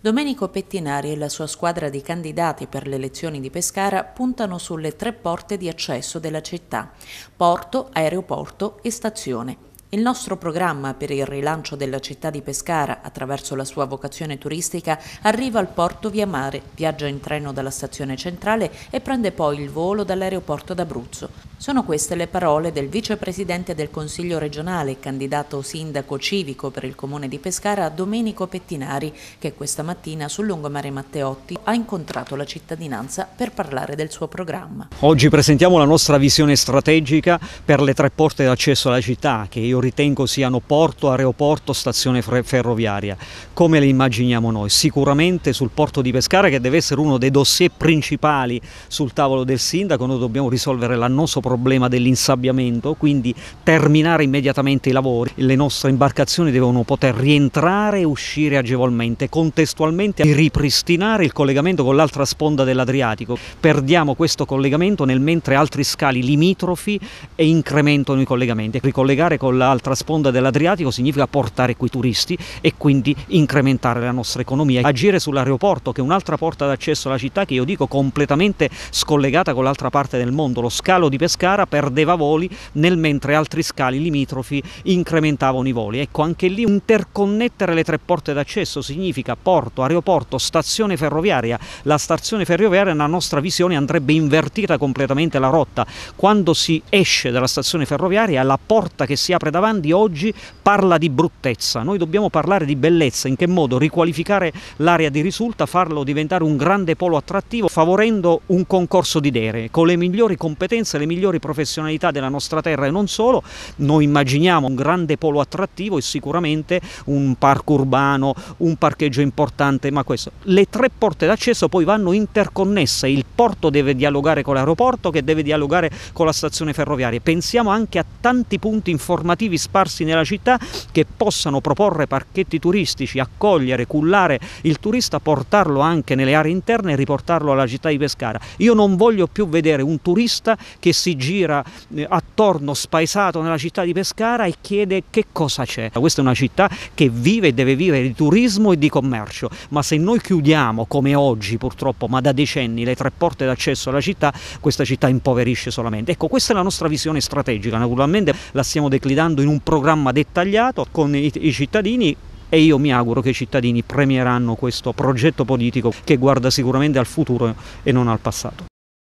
Domenico Pettinari e la sua squadra di candidati per le elezioni di Pescara puntano sulle tre porte di accesso della città, porto, aeroporto e stazione. Il nostro programma per il rilancio della città di Pescara attraverso la sua vocazione turistica arriva al porto via mare, viaggia in treno dalla stazione centrale e prende poi il volo dall'aeroporto d'Abruzzo. Sono queste le parole del vicepresidente del Consiglio regionale, candidato sindaco civico per il comune di Pescara, Domenico Pettinari, che questa mattina sul lungomare Matteotti ha incontrato la cittadinanza per parlare del suo programma. Oggi presentiamo la nostra visione strategica per le tre porte d'accesso alla città che io io ritengo siano porto, aeroporto, stazione ferroviaria, come le immaginiamo noi. Sicuramente sul porto di Pescara, che deve essere uno dei dossier principali sul tavolo del sindaco, noi dobbiamo risolvere l'annoso problema dell'insabbiamento, quindi terminare immediatamente i lavori. Le nostre imbarcazioni devono poter rientrare e uscire agevolmente, contestualmente ripristinare il collegamento con l'altra sponda dell'Adriatico. Perdiamo questo collegamento nel mentre altri scali limitrofi e incrementano i collegamenti. Ricollegare con la dall'altra sponda dell'Adriatico significa portare qui turisti e quindi incrementare la nostra economia. Agire sull'aeroporto che è un'altra porta d'accesso alla città che io dico completamente scollegata con l'altra parte del mondo. Lo scalo di Pescara perdeva voli nel mentre altri scali limitrofi incrementavano i voli. Ecco anche lì interconnettere le tre porte d'accesso significa porto, aeroporto, stazione ferroviaria. La stazione ferroviaria nella nostra visione andrebbe invertita completamente la rotta. Quando si esce dalla stazione ferroviaria la porta che si apre da davanti oggi parla di bruttezza, noi dobbiamo parlare di bellezza, in che modo? Riqualificare l'area di risulta, farlo diventare un grande polo attrattivo, favorendo un concorso di idee, con le migliori competenze, le migliori professionalità della nostra terra e non solo, noi immaginiamo un grande polo attrattivo e sicuramente un parco urbano, un parcheggio importante, ma questo. Le tre porte d'accesso poi vanno interconnesse, il porto deve dialogare con l'aeroporto che deve dialogare con la stazione ferroviaria. Pensiamo anche a tanti punti informativi abitativi sparsi nella città che possano proporre parchetti turistici, accogliere, cullare il turista, portarlo anche nelle aree interne e riportarlo alla città di Pescara. Io non voglio più vedere un turista che si gira eh, attorno spaesato nella città di Pescara e chiede che cosa c'è. Questa è una città che vive e deve vivere di turismo e di commercio, ma se noi chiudiamo come oggi purtroppo, ma da decenni, le tre porte d'accesso alla città, questa città impoverisce solamente. Ecco, questa è la nostra visione strategica, naturalmente la stiamo declinando lavorando in un programma dettagliato con i, i cittadini e io mi auguro che i cittadini premieranno questo progetto politico che guarda sicuramente al futuro e non al passato.